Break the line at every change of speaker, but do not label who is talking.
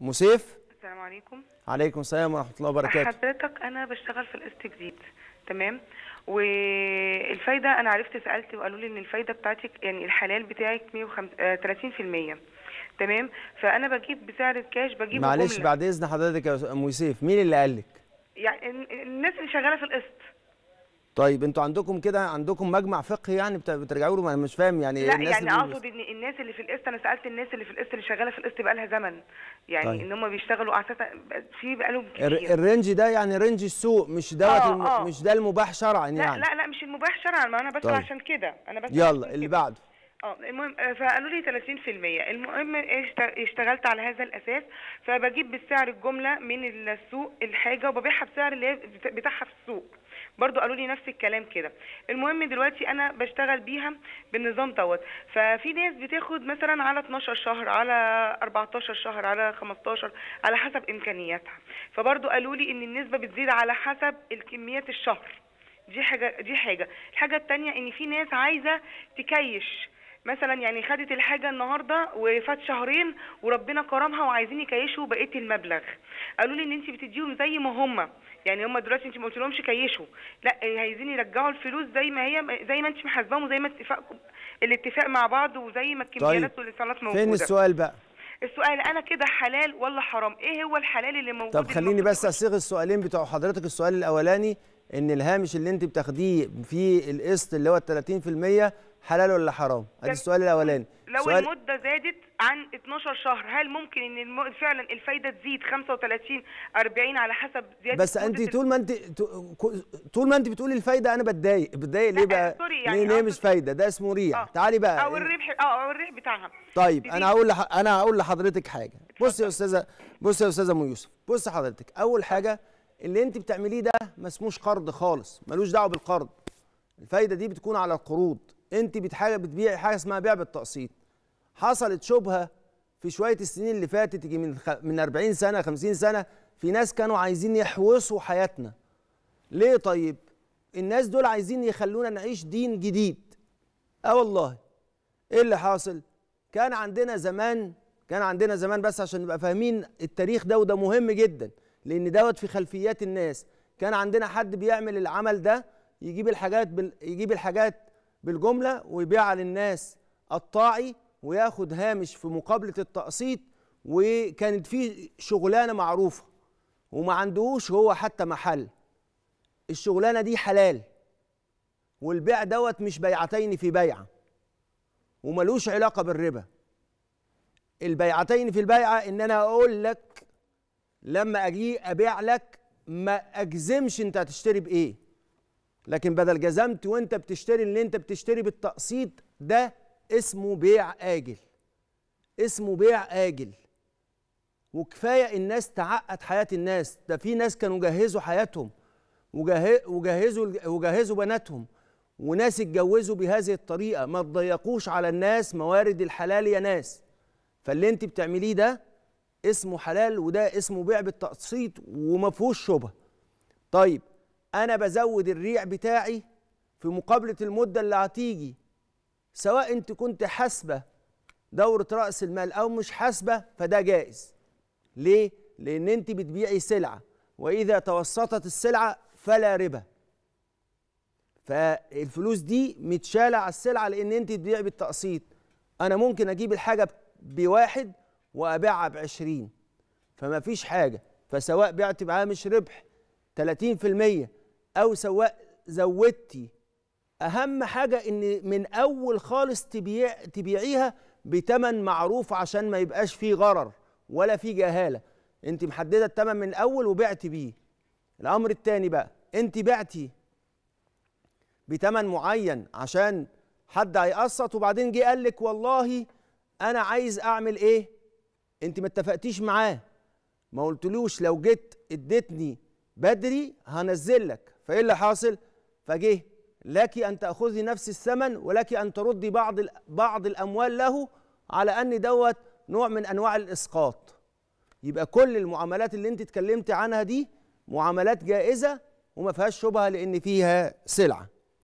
مسيف
السلام عليكم
عليكم السلام ورحمه الله وبركاته
حضرتك انا بشتغل في الاستجديد تمام والفايده انا عرفت سالت وقالوا لي ان الفايده بتاعتك يعني الحلال بتاعك 135 30% آه، تمام فانا بجيب بسعر الكاش بجيب معلش بعد
اذن حضرتك يا ام مين اللي قال لك
يعني الناس اللي شغاله في القسط
طيب انتوا عندكم كده عندكم مجمع فقهي يعني بترجعوا له انا مش فاهم يعني لا الناس يعني اقصد
آه، ان الناس اللي في القسط انا سالت الناس اللي في القسط اللي شغاله في القسط بقى لها زمن يعني طيب. ان هم بيشتغلوا اساسا في بقى لهم كتير
الرينج ده يعني رينج السوق مش دوت آه، الم... آه. مش ده المباح شرعا يعني لا لا
لا مش المباح شرعا ما انا بسال طيب. عشان كده انا بسال يلا اللي بعده اه المهم آه، فقالوا لي 30% المهم اشتغلت على هذا الاساس فبجيب بالسعر الجمله من السوق الحاجه وببيعها بسعر اللي بتاعها في السوق برضو قالوا لي نفس الكلام كده المهم دلوقتي انا بشتغل بيها بالنظام دوت ففي ناس بتاخد مثلا على 12 شهر على 14 شهر على 15 على حسب امكانياتها فبرضو قالوا لي ان النسبه بتزيد على حسب الكميات الشهر دي حاجه دي حاجه الحاجه الثانيه ان في ناس عايزه تكيش مثلا يعني خدت الحاجه النهارده وفات شهرين وربنا كرمها وعايزين يكيشوا بقيه المبلغ قالوا لي ان انت بتديهم زي ما هم يعني هم دلوقتي انت ما قلتلهمش كيشوا لا عايزين يرجعوا الفلوس زي ما هي زي ما انت محاسباهم وزي ما اتفاقكم الاتفاق مع بعض وزي ما الكميات طيب. والاتصالات موجوده فين السؤال بقى السؤال انا كده حلال ولا حرام ايه هو الحلال اللي موجود طب خليني
بس اصيغ السؤالين بتوع حضرتك السؤال الاولاني ان الهامش اللي انت بتاخديه في القسط اللي هو ال 30% حلال ولا حرام ادي السؤال الاولاني لو سؤال...
المده زادت عن 12 شهر هل ممكن ان الم... فعلا الفايده تزيد 35 40 على حسب زياده بس انت طول ما
انت طول ما انت بتقولي الفايده انا بتضايق بتضايق ليه بقى سوري يعني ليه, مش فايده ده اسمه ريع آه. تعالي بقى او
الربح اه او الربح بتاعها طيب انا هقول لح...
انا هقول لحضرتك حاجه بصي يا استاذه بصي يا استاذه ام يوسف بصي حضرتك اول آه. حاجه اللي انت بتعمليه ده ما اسموش قرض خالص ملوش دعوه بالقرض الفايده دي بتكون على القروض انت بتحاجة بتبيعي حاجه اسمها بيع بالتقسيط حصلت شبهه في شويه السنين اللي فاتت تيجي من خ... من 40 سنه 50 سنه في ناس كانوا عايزين يحوصوا حياتنا ليه طيب الناس دول عايزين يخلونا نعيش دين جديد اه والله ايه اللي حاصل كان عندنا زمان كان عندنا زمان بس عشان نبقى فاهمين التاريخ ده وده مهم جدا لان دوت في خلفيات الناس كان عندنا حد بيعمل العمل ده يجيب الحاجات بال... يجيب الحاجات بالجملة ويبيع للناس قطاعي وياخد هامش في مقابلة التقسيط وكانت في شغلانة معروفة وما عندهوش هو حتى محل الشغلانة دي حلال والبيع دوت مش بيعتين في بيعة وملوش علاقة بالربا البيعتين في البيعة إن أنا أقول لك لما أجي أبيع لك ما أجزمش أنت هتشتري بإيه لكن بدل جزمت وانت بتشتري اللي انت بتشتري بالتقسيط ده اسمه بيع آجل اسمه بيع آجل وكفاية الناس تعقد حياة الناس ده في ناس كانوا جهزوا حياتهم وجهزوا وجهزوا بناتهم وناس اتجوزوا بهذه الطريقة ما تضيقوش على الناس موارد الحلال يا ناس فاللي انت بتعمليه ده اسمه حلال وده اسمه بيع بالتقسيط وما فيهوش شبهه طيب انا بزود الريع بتاعي في مقابله المده اللي هتيجي سواء انت كنت حاسبه دوره راس المال او مش حاسبه فده جائز ليه لان انت بتبيعي سلعه واذا توسطت السلعه فلا ربا فالفلوس دي متشاله على السلعه لان انت تبيع بالتقسيط انا ممكن اجيب الحاجه بواحد وابيعها بعشرين فما فيش حاجه فسواء بعت بعامش مش ربح 30% او سواء زودتي اهم حاجه ان من اول خالص تبيع تبيعيها بتمن معروف عشان ما يبقاش فيه غرر ولا فيه جهاله انت محدده التمن من الاول وبعتي بيه الامر الثاني بقى انت بعتي بتمن معين عشان حد هيقسط وبعدين جه قال لك والله انا عايز اعمل ايه انت ما اتفقتيش معاه ما قلتلوش لو جيت اديتني بدري هنزل لك فايه اللي حاصل فجه لك ان تاخذي نفس الثمن ولك ان تردي بعض بعض الاموال له على ان دوت نوع من انواع الاسقاط يبقى كل المعاملات اللي انت اتكلمت عنها دي معاملات جائزه وما فيهاش شبهه لان فيها سلعه